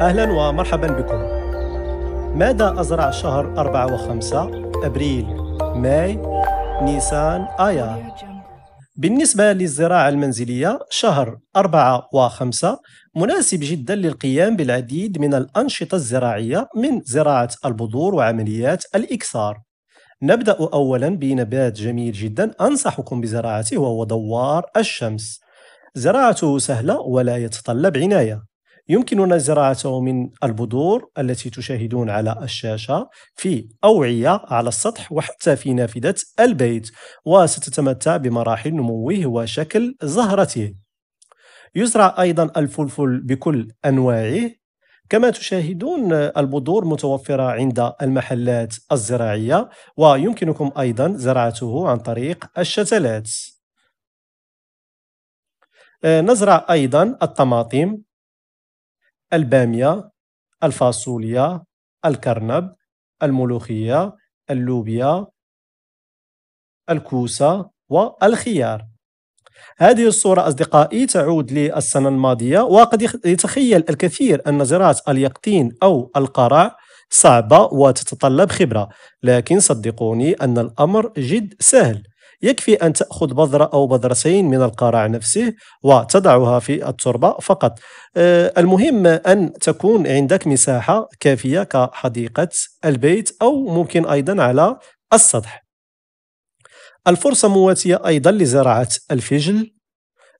أهلا ومرحبا بكم ماذا أزرع شهر أربعة وخمسة؟ أبريل ماي نيسان آيار بالنسبة للزراعة المنزلية شهر أربعة وخمسة مناسب جدا للقيام بالعديد من الأنشطة الزراعية من زراعة البذور وعمليات الإكسار نبدأ أولا بنبات جميل جدا أنصحكم بزراعته وهو دوار الشمس زراعته سهلة ولا يتطلب عناية يمكننا زراعته من البذور التي تشاهدون على الشاشة في أوعية على السطح وحتى في نافذة البيت وستتمتع بمراحل نموه وشكل زهرته يزرع أيضا الفلفل بكل أنواعه كما تشاهدون البذور متوفرة عند المحلات الزراعية ويمكنكم أيضا زراعته عن طريق الشتلات آه، نزرع أيضا الطماطم البامية الفاصوليا الكرنب الملوخية اللوبيا الكوسة والخيار هذه الصورة أصدقائي تعود للسنة الماضية وقد يتخيل الكثير أن زراعة اليقطين أو القرع صعبة وتتطلب خبرة لكن صدقوني أن الأمر جد سهل يكفي أن تأخذ بذرة أو بذرتين من القرع نفسه وتضعها في التربة فقط آه، المهم أن تكون عندك مساحة كافية كحديقة البيت أو ممكن أيضا على السطح الفرصة مواتية أيضا لزراعة الفجل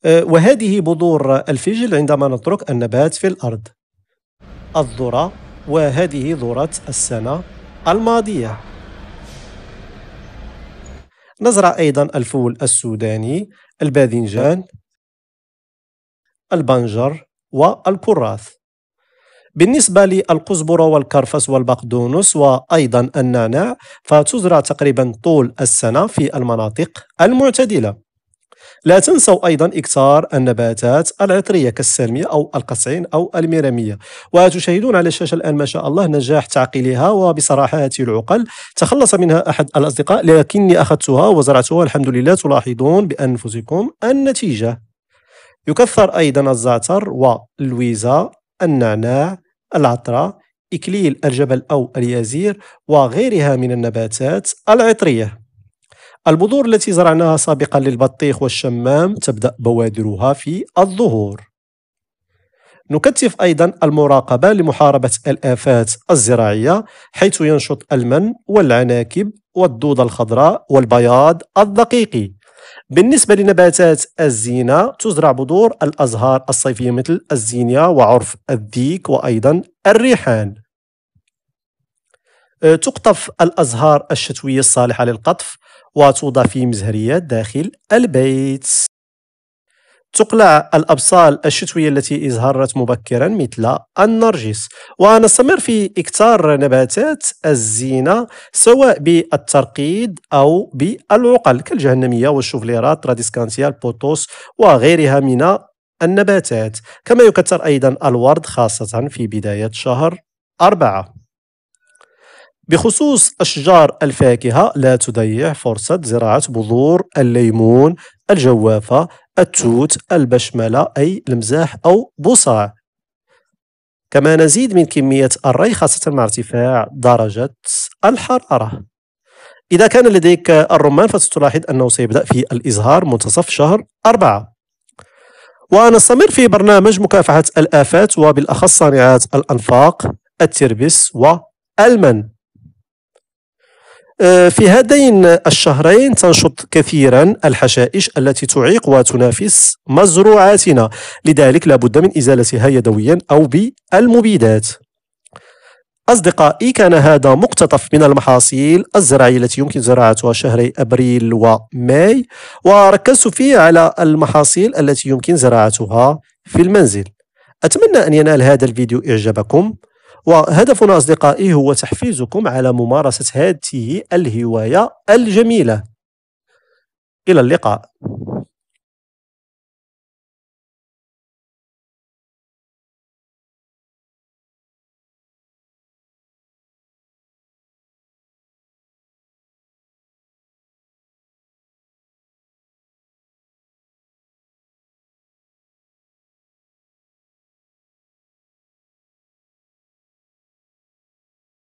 آه، وهذه بذور الفجل عندما نترك النبات في الأرض الذرة وهذه ذرة السنة الماضية نزرع أيضا الفول السوداني الباذنجان البنجر والكراث بالنسبة للقزبرة والكرفس والبقدونس وأيضا النعناع فتزرع تقريبا طول السنة في المناطق المعتدلة لا تنسوا أيضا إكثار النباتات العطرية كالسلمية أو القصعين أو الميرامية وتشاهدون على الشاشة الآن ما شاء الله نجاح تعقيلها وبصراحة هاته العقل تخلص منها أحد الأصدقاء لكني أخذتها وزرعتها الحمد لله تلاحظون بأنفسكم النتيجة يكثر أيضا الزعتر واللويزة النعناع العطرة إكليل الجبل أو اليازير وغيرها من النباتات العطرية البذور التي زرعناها سابقا للبطيخ والشمام تبدأ بوادرها في الظهور نكثف أيضا المراقبة لمحاربة الآفات الزراعية حيث ينشط المن والعناكب والدود الخضراء والبياض الدقيقي بالنسبة لنباتات الزينة تزرع بذور الأزهار الصيفية مثل الزينيا وعرف الديك وأيضا الريحان أه، تقطف الأزهار الشتوية الصالحة للقطف وتوضع في مزهريات داخل البيت تقلع الأبصال الشتوية التي ازهرت مبكرا مثل النرجس ونستمر في إكثار نباتات الزينة سواء بالترقيد أو بالعقل كالجهنمية والشوفليرات راديسكانتيا البوتوس وغيرها من النباتات كما يكثر أيضا الورد خاصة في بداية شهر أربعة بخصوص أشجار الفاكهة لا تضيع فرصة زراعة بذور الليمون الجوافة التوت البشملة أي المزاح أو بصاع كما نزيد من كمية الري خاصة مع ارتفاع درجة الحرارة إذا كان لديك الرمان فستلاحظ أنه سيبدأ في الإزهار منتصف شهر أربعة ونستمر في برنامج مكافحة الآفات وبالأخص صانعات الأنفاق التربس والمن آه، في هذين الشهرين تنشط كثيرا الحشائش التي تعيق وتنافس مزروعاتنا لذلك لا بد من إزالتها يدويا أو بالمبيدات أصدقائي كان هذا مقتطف من المحاصيل الزراعية التي يمكن زراعتها شهري أبريل وماي وركزت فيه على المحاصيل التي يمكن زراعتها في المنزل أتمنى أن ينال هذا الفيديو إعجابكم وهدفنا أصدقائي هو تحفيزكم على ممارسة هذه الهواية الجميلة إلى اللقاء